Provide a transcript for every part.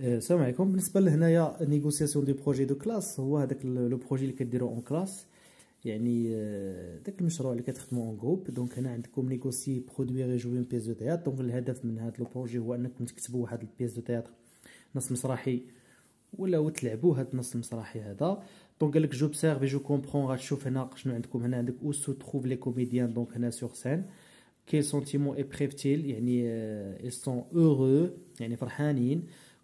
آه، السلام عليكم بالنسبه لهنايا نيغوسياسيون دو بروجي دو كلاس هو هذاك لو بروجي اللي كديرو اون كلاس يعني آه، داك المشروع اللي كتخدموا اون جروب دونك هنا عندكم نيغوسي برودوي ريجوي اون بيس دو تياتر دونك الهدف من هذا لو بروجي هو انكم تكتبوا واحد البيس دو تياتر نص مسرحي ولا وتلعبوا هذا النص المسرحي هذا دونك قالك لك جو بسيرف جو كومبرون غتشوف هنا شنو عندكم هنا عندك اوسو تروف لي كوميديان دونك هنا سور سين كي سونتيمون اي بريفتيل يعني اي سون اورو يعني فرحانين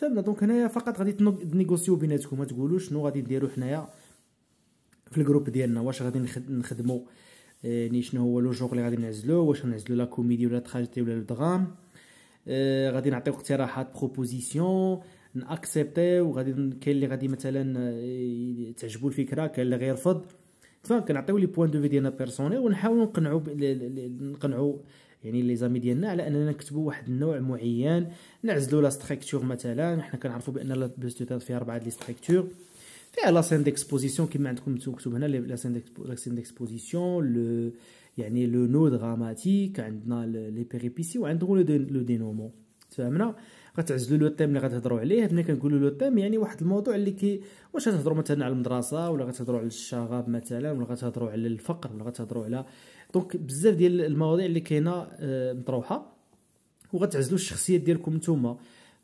ثابته دونك هنايا فقط غادي تنيغوسيو بيناتكم ما تقولوش شنو غادي نديرو حنايا في الجروب ديالنا واش غادي نخدمو يعني شنو هو لو جوغ اللي غادي نعزلو واش غنعزلو لا كوميدي ولا تراجيدي ولا الدرام آه، غادي نعطيو اقتراحات بروبوزيسيون ناكسبتي وغادي كاين اللي غادي مثلا آه، تعجبو الفكره كاين اللي غيرفض فكنعطيو لي بوين دو في ديالنا بيرسونيل ونحاولوا نقنعوا نقنعوا يعني لي زامي ديالنا على اننا نكتبوا واحد النوع معين نعزلوا لا ستركتور مثلا حنا كنعرفوا بان لا بلوستوتات فيها اربعه لي ستركتور فيها لا سين ديكسبوزيسيون كما عندكم مكتوب هنا لا سين ديكسبوزيسيون لو يعني لو نو دراماتيك عندنا لي بيريبيسي وعندنا لو دينومون تفهمنا غتعزلوا لو تيم اللي غتهضروا عليه هنا كنقولوا لو تيم يعني واحد الموضوع اللي كي واش غتهضروا مثلا على المدرسه ولا غتهضروا على الشغب مثلا ولا غتهضروا على الفقر ولا غتهضروا على دونك بزاف ديال المواضيع اللي كاينه آه، مطروحه وغتعزلوا الشخصيات ديالكم نتوما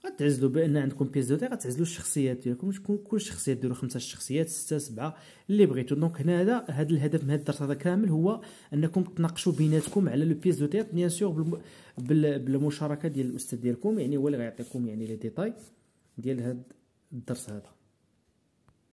غتعزلوا بان عندكم بيزوتي غتعزلوا الشخصيات ديالكم شكون كل شخصيه ديروا خمسه الشخصيات سته سبعه اللي بغيتوا دونك هنا هذا هذا الهدف من هذا الدرس هذا كامل هو انكم تناقشوا بيناتكم على لو بيز دو تيغ بيان سور بالمشاركه ديال الاستاذ ديالكم يعني هو اللي غيعطيكم يعني لي ديتاي ديال هذا الدرس هذا